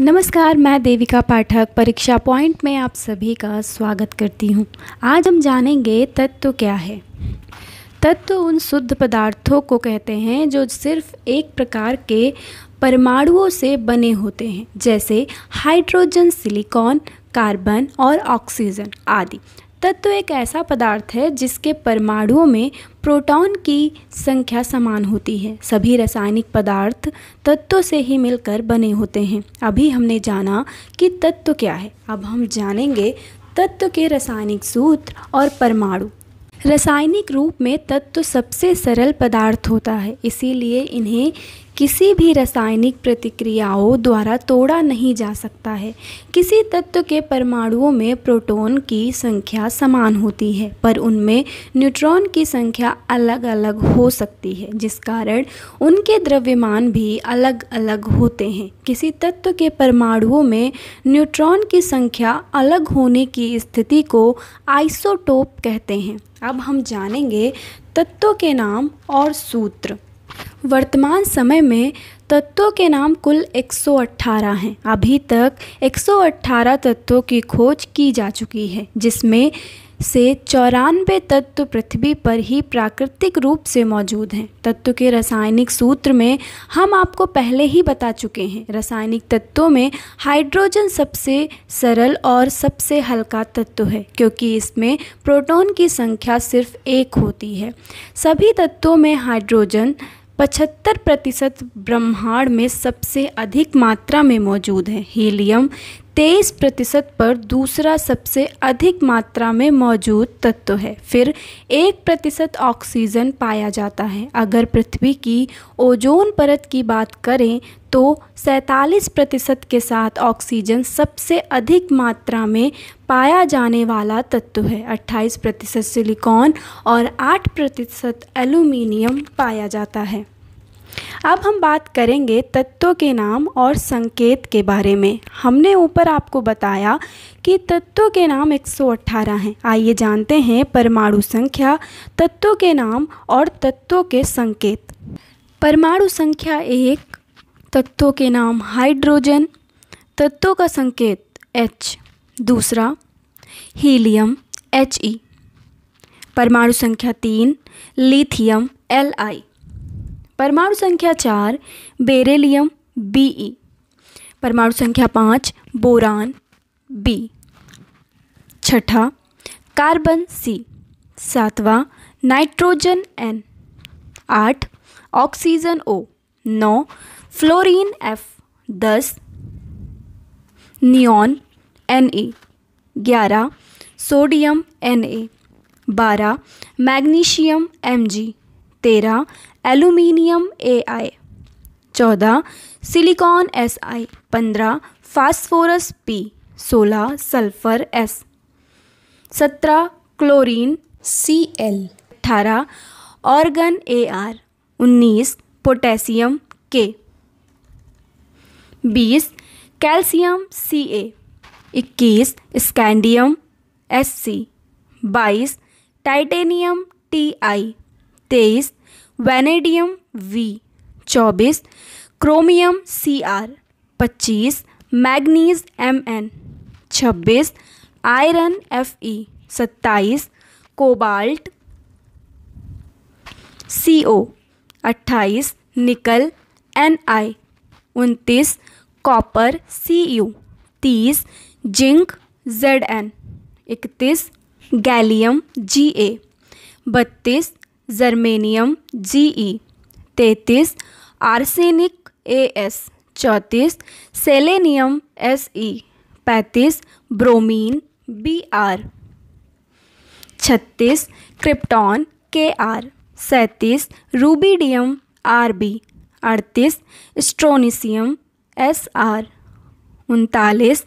नमस्कार मैं देविका पाठक परीक्षा पॉइंट में आप सभी का स्वागत करती हूं। आज हम जानेंगे तत्व क्या है तत्व उन शुद्ध पदार्थों को कहते हैं जो सिर्फ एक प्रकार के परमाणुओं से बने होते हैं जैसे हाइड्रोजन सिलिकॉन कार्बन और ऑक्सीजन आदि तत्व एक ऐसा पदार्थ है जिसके परमाणुओं में प्रोटॉन की संख्या समान होती है सभी रासायनिक पदार्थ तत्व से ही मिलकर बने होते हैं अभी हमने जाना कि तत्व क्या है अब हम जानेंगे तत्व के रासायनिक सूत्र और परमाणु रासायनिक रूप में तत्व सबसे सरल पदार्थ होता है इसीलिए इन्हें किसी भी रासायनिक प्रतिक्रियाओं द्वारा तोड़ा नहीं जा सकता है किसी तत्व के परमाणुओं में प्रोटॉन की संख्या समान होती है पर उनमें न्यूट्रॉन की संख्या अलग अलग हो सकती है जिस कारण उनके द्रव्यमान भी अलग अलग होते हैं किसी तत्व के परमाणुओं में न्यूट्रॉन की संख्या अलग होने की स्थिति को आइसोटोप कहते हैं अब हम जानेंगे तत्वों के नाम और सूत्र वर्तमान समय में तत्वों के नाम कुल 118 हैं अभी तक 118 तत्वों की खोज की जा चुकी है जिसमें से चौरानवे तत्व पृथ्वी पर ही प्राकृतिक रूप से मौजूद हैं तत्व के रासायनिक सूत्र में हम आपको पहले ही बता चुके हैं रासायनिक तत्वों में हाइड्रोजन सबसे सरल और सबसे हल्का तत्व है क्योंकि इसमें प्रोटॉन की संख्या सिर्फ एक होती है सभी तत्वों में हाइड्रोजन पचहत्तर प्रतिशत ब्रह्मांड में सबसे अधिक मात्रा में मौजूद है हीलियम तेईस प्रतिशत पर दूसरा सबसे अधिक मात्रा में मौजूद तत्व है फिर एक प्रतिशत ऑक्सीजन पाया जाता है अगर पृथ्वी की ओजोन परत की बात करें तो सैंतालीस प्रतिशत के साथ ऑक्सीजन सबसे अधिक मात्रा में पाया जाने वाला तत्व है अट्ठाईस प्रतिशत सिलिकॉन और आठ प्रतिशत एलुमिनियम पाया जाता है अब हम बात करेंगे तत्वों के नाम और संकेत के बारे में हमने ऊपर आपको बताया कि तत्वों के नाम 118 हैं आइए जानते हैं परमाणु संख्या तत्वों के नाम और तत्वों के संकेत परमाणु संख्या एक तत्वों के नाम हाइड्रोजन तत्वों का संकेत एच दूसरा हीलियम एच ई e, परमाणु संख्या तीन लिथियम एल आई परमाणु संख्या चार बेरेलियम बी ई परमाणु संख्या पाँच बोरान बी छठा कार्बन सी सातवां नाइट्रोजन एन आठ ऑक्सीजन ओ नौ फ्लोरीन एफ दस नियॉन एन ए ग्यारह सोडियम एन ए बारह मैग्नीशियम एम जी तेरह एलुमिनियम ए आई चौदह सिलिकॉन एस आई पंद्रह फास्फोरस पी सोलह सल्फर एस सत्रह क्लोरीन सी एल अठारह ऑर्गन ए आर उन्नीस पोटेशियम के बीस कैल्शियम सी ए इक्कीस स्कैंडियम एस सी बाईस टाइटेनियम टी आई तेईस वेनेडियम वी चौबीस क्रोमियम सी आर पच्चीस मैग्नीज एम एन छब्बीस आयरन एफ ई सत्ताईस कोबाल्ट सी ओ अट्ठाईस निकल एन आई उनतीस कॉपर सी यू तीस जिंक जेड एन इकतीस गैलियम जी ए बत्तीस जर्मेनियम जी ई तैतीस आर्सेनिक ए एस चौंतीस सेलेनियम एस ई पैंतीस ब्रोमीन बी आर छत्तीस क्रिप्टॉन के आर सैंतीस रूबीडियम आर बी अड़तीस स्ट्रोनिसियम एस आर उनतालीस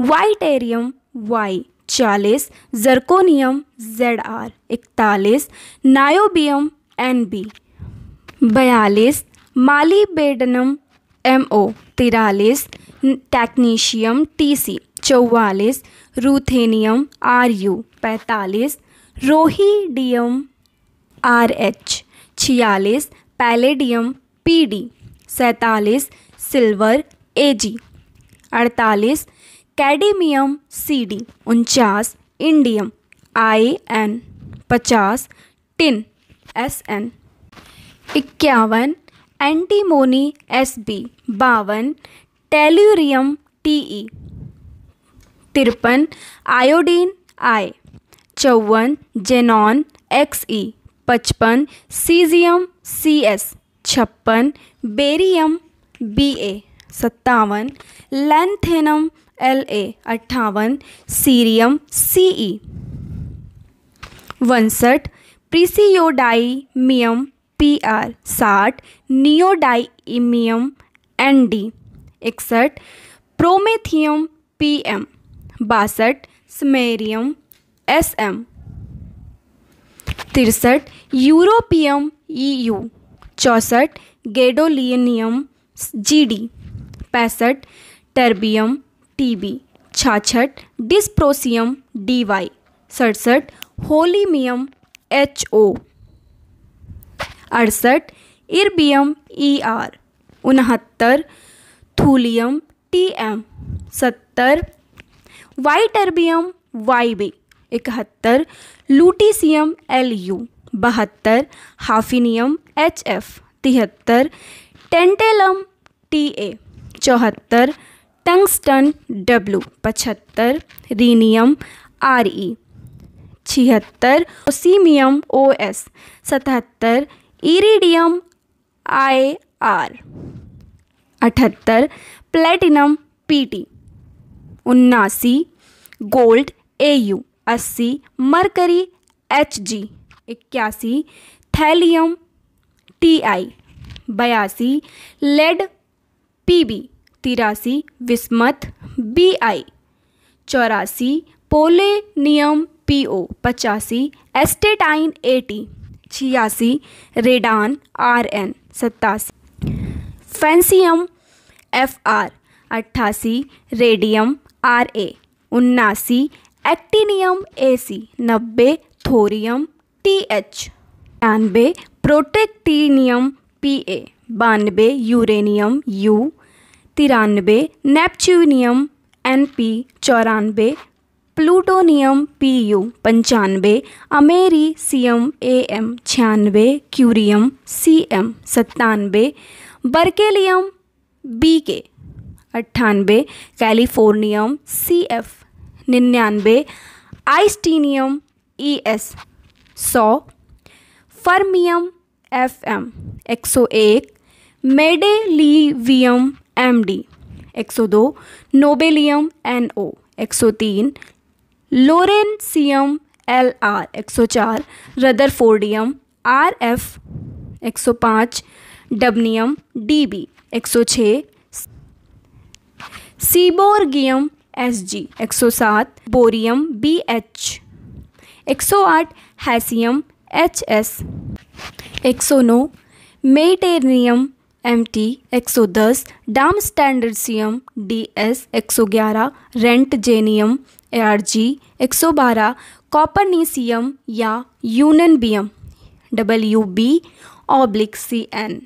वाइटेरियम वाई चालीस जरकोनियम जेड आर इकतालीस नायोबियम एन बी बयालीस मालीबेडनम एम ओ तिरालीस टेक्नीशियम टी सी चौवालीस रूथेनियम आर यू पैंतालीस रोहीडियम आर एच छियालीस पैलेडियम पीडी सैतालीस सिल्वर एजी अड़तालीस कैडमियम सीडी उनचास इंडियम आई एन पचास टिन एस एन इक्यावन एंटीमोनी एस बी बावन टेल्यूरियम टी ई e, तिरपन आयोडीन आई चौवन जेनॉन एक्स ई e, पचपन सीजियम सी एस छप्पन बेरियम बी ए सत्तावन लैंथेनम एल ए अट्ठावन सीरियम सी ई उनसठ प्रीसीडाइमियम पी आर साठ नियोडाइमियम एन डी इकसठ प्रोमेथियम पी एम बासठ स्मेरियम एस एम तिरसठ यूरोपियम ई यू चौंसठ जी डी पैंसठ टर्बियम टी बी छाछठ डिस्प्रोसियम वाई सड़सठ होलीमियम एच ओ अड़सठ इर्बियम ई आर उनहत्तर थूलियम टी एम सत्तर वाई टर्बियम वाई बी इकहत्तर लूटीसियम एल यू बहत्तर हाफिनियम एच एफ तिहत्तर टेंटेलम टी ए चौहत्तर टंगस्टन डब्लू पचहत्तर रीनियम आर ई छिहत्तर ओसीमियम ओ एस सतहत्तर इरीडियम आई आर अठहत्तर प्लेटिनम पी टी उन्नासी गोल्ड ए यू अस्सी मरकरी एच जी इक्यासी थैलियम टी आई बयासी लेड पी बी तिरासी विस्मत बी आई चौरासी पोलेनियम पी ओ पचासी एस्टेटाइन ए टी छियासी रेडान आर एन सत्तासी फैंसियम एफ आर अट्ठासी रेडियम आर ए उन्नासी एक्टिनियम ए सी नब्बे थोरियम टी एच बानबे प्रोटेक्टीनियम पी ए बानवे यूरेनियम यू तिरानवे नेपच्यूनियम एन पी चौरानवे प्लूटोनियम पी यू पंचानवे एम ए एम छियानवे क्यूरियम सी एम सत्तानबे बर्केलियम बी के अट्ठानबे कैलिफोर्नियम सी एफ निन्यानवे आइस्टीनियम ई e एस सौ फर्मियम एफ एम एक सौ एक मेडेलीवियम एम डी एक सौ दो नोबेलियम एन ओ एक सौ तीन लोरेंसियम एल आर एक सौ चार रदरफोर्डियम आर एफ एक सौ पाँच डबनियम डी बी एक सौ छः सीबोर्गियम एस जी एक सौ सात बोरियम बी एच एक सौ आठ हैसियम एच एस एक सौ नौ मेटेरियम एम टी एक सौ दस डाम स्टैंडर्सियम डी एस एक सौ ग्यारह रेंट जेनियम ए आर जी एक सौ बारह कॉपरनीसियम या double W B oblique C N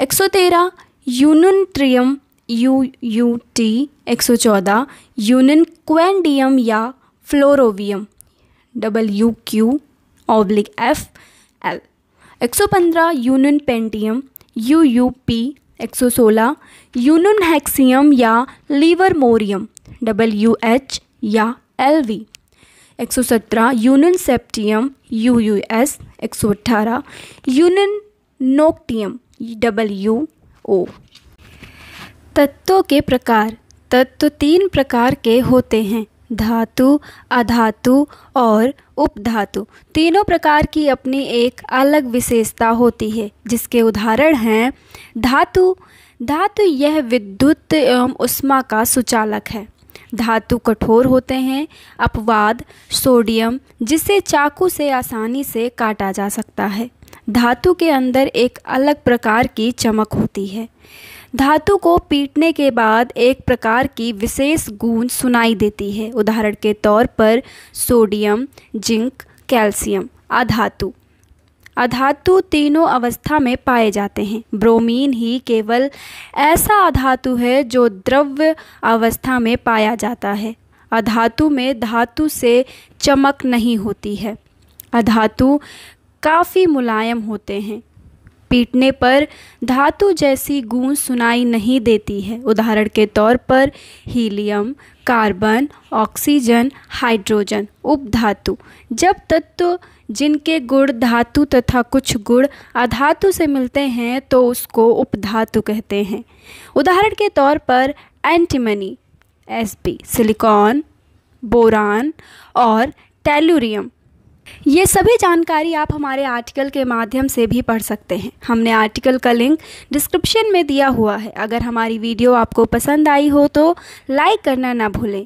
एक सौ तेरह यूनट्रियम यू यू टी एक सौ चौदह यूनन क्वेंडियम या flerovium double U Q oblique F L एक सौ पंद्रह ununpentium U U P एक सौ सोलह यूनियन हैक्सियम या livermorium double U H या एल वी एक सौ सत्रह ununseptium U U S एक सौ अट्ठारह ununoctium double U O तत्वों के प्रकार तत्व तीन प्रकार के होते हैं धातु अधातु और उपधातु तीनों प्रकार की अपनी एक अलग विशेषता होती है जिसके उदाहरण हैं धातु धातु यह विद्युत एवं उष्मा का सुचालक है धातु कठोर होते हैं अपवाद सोडियम जिसे चाकू से आसानी से काटा जा सकता है धातु के अंदर एक अलग प्रकार की चमक होती है धातु को पीटने के बाद एक प्रकार की विशेष गूंज सुनाई देती है उदाहरण के तौर पर सोडियम जिंक कैल्शियम अधातु अधातु तीनों अवस्था में पाए जाते हैं ब्रोमीन ही केवल ऐसा अधातु है जो द्रव्य अवस्था में पाया जाता है अधातु में धातु से चमक नहीं होती है अधातु काफ़ी मुलायम होते हैं पीटने पर धातु जैसी गूंज सुनाई नहीं देती है उदाहरण के तौर पर हीलियम कार्बन ऑक्सीजन हाइड्रोजन उपधातु जब तत्व जिनके गुण धातु तथा कुछ गुण अधातु से मिलते हैं तो उसको उपधातु कहते हैं उदाहरण के तौर पर एंटीमनी एसपी सिलिकॉन बोरान और टेलुरियम ये सभी जानकारी आप हमारे आर्टिकल के माध्यम से भी पढ़ सकते हैं हमने आर्टिकल का लिंक डिस्क्रिप्शन में दिया हुआ है अगर हमारी वीडियो आपको पसंद आई हो तो लाइक करना ना भूलें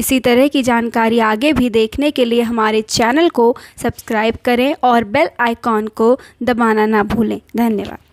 इसी तरह की जानकारी आगे भी देखने के लिए हमारे चैनल को सब्सक्राइब करें और बेल आइकॉन को दबाना ना भूलें धन्यवाद